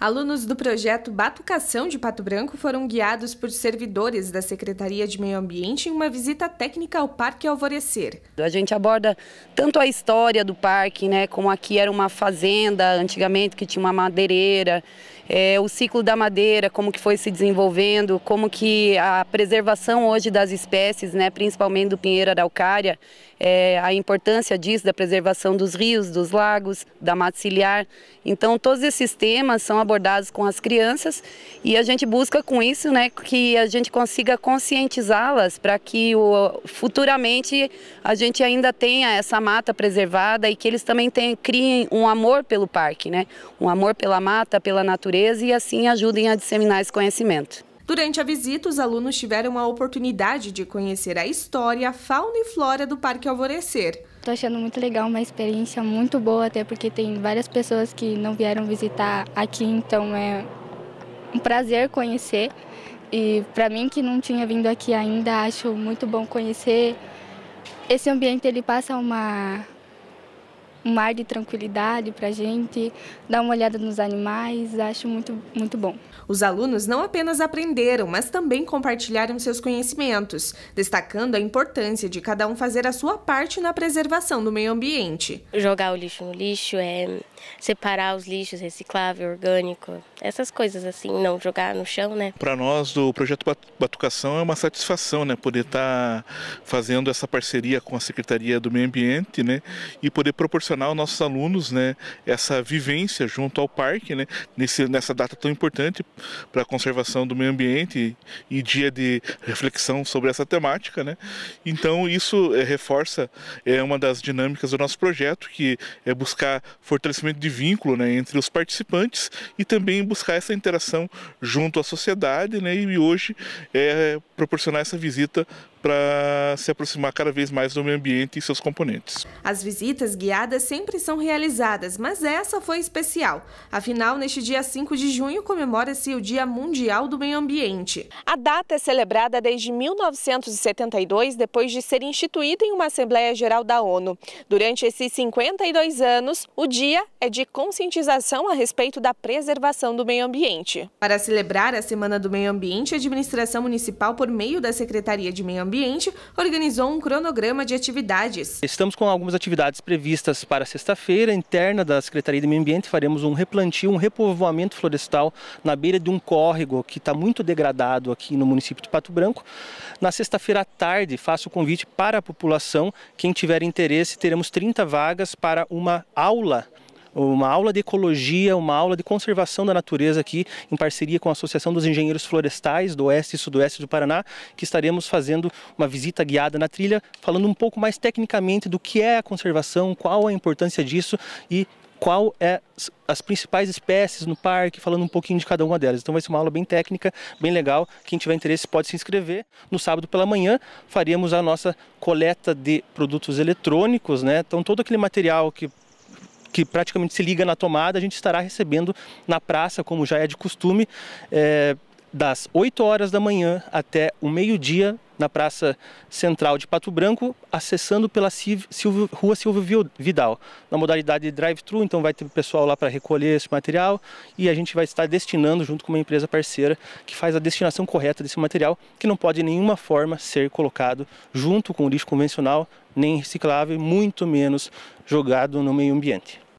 Alunos do projeto Batucação de Pato Branco foram guiados por servidores da Secretaria de Meio Ambiente em uma visita técnica ao Parque Alvorecer. A gente aborda tanto a história do parque, né, como aqui era uma fazenda antigamente que tinha uma madeireira, é, o ciclo da madeira, como que foi se desenvolvendo, como que a preservação hoje das espécies, né, principalmente do pinheiro araucária, é, a importância disso, da preservação dos rios, dos lagos, da mata ciliar. Então todos esses temas são abordados abordados com as crianças e a gente busca com isso né, que a gente consiga conscientizá-las para que o, futuramente a gente ainda tenha essa mata preservada e que eles também tenham, criem um amor pelo parque, né, um amor pela mata, pela natureza e assim ajudem a disseminar esse conhecimento. Durante a visita, os alunos tiveram a oportunidade de conhecer a história, a fauna e flora do Parque Alvorecer. Estou achando muito legal, uma experiência muito boa, até porque tem várias pessoas que não vieram visitar aqui, então é um prazer conhecer. E para mim que não tinha vindo aqui ainda, acho muito bom conhecer. Esse ambiente ele passa uma um mar de tranquilidade para a gente, dar uma olhada nos animais, acho muito, muito bom. Os alunos não apenas aprenderam, mas também compartilharam seus conhecimentos, destacando a importância de cada um fazer a sua parte na preservação do meio ambiente. Jogar o lixo no lixo, é separar os lixos, reciclável, orgânico, essas coisas assim, não jogar no chão, né? Para nós, do projeto Batucação é uma satisfação, né? Poder estar tá fazendo essa parceria com a Secretaria do Meio Ambiente, né? E poder proporcionar proporcionar aos nossos alunos né, essa vivência junto ao parque, né, nesse, nessa data tão importante para a conservação do meio ambiente e, e, dia de reflexão sobre essa temática. Né. Então, isso é, reforça é, uma das dinâmicas do nosso projeto, que é buscar fortalecimento de vínculo né, entre os participantes e também buscar essa interação junto à sociedade. Né, e hoje é, proporcionar essa visita para se aproximar cada vez mais do meio ambiente e seus componentes. As visitas guiadas sempre são realizadas, mas essa foi especial. Afinal, neste dia 5 de junho comemora-se o Dia Mundial do Meio Ambiente. A data é celebrada desde 1972, depois de ser instituída em uma Assembleia Geral da ONU. Durante esses 52 anos, o dia é de conscientização a respeito da preservação do meio ambiente. Para celebrar a Semana do Meio Ambiente, a administração municipal por meio da Secretaria de Meio Ambiente, organizou um cronograma de atividades. Estamos com algumas atividades previstas para sexta-feira, interna da Secretaria de Meio Ambiente, faremos um replantio, um repovoamento florestal na beira de um córrego que está muito degradado aqui no município de Pato Branco. Na sexta-feira à tarde, faço o convite para a população, quem tiver interesse, teremos 30 vagas para uma aula uma aula de ecologia, uma aula de conservação da natureza aqui, em parceria com a Associação dos Engenheiros Florestais do Oeste e Sudoeste do Paraná, que estaremos fazendo uma visita guiada na trilha, falando um pouco mais tecnicamente do que é a conservação, qual a importância disso e qual é as principais espécies no parque, falando um pouquinho de cada uma delas. Então vai ser uma aula bem técnica, bem legal. Quem tiver interesse pode se inscrever. No sábado pela manhã faremos a nossa coleta de produtos eletrônicos, né? Então todo aquele material que que praticamente se liga na tomada, a gente estará recebendo na praça, como já é de costume, é, das 8 horas da manhã até o meio-dia na Praça Central de Pato Branco, acessando pela Silvio, Silvio, Rua Silvio Vidal, na modalidade drive-thru. Então, vai ter pessoal lá para recolher esse material e a gente vai estar destinando, junto com uma empresa parceira, que faz a destinação correta desse material, que não pode de nenhuma forma ser colocado junto com o lixo convencional, nem reciclável, muito menos jogado no meio ambiente.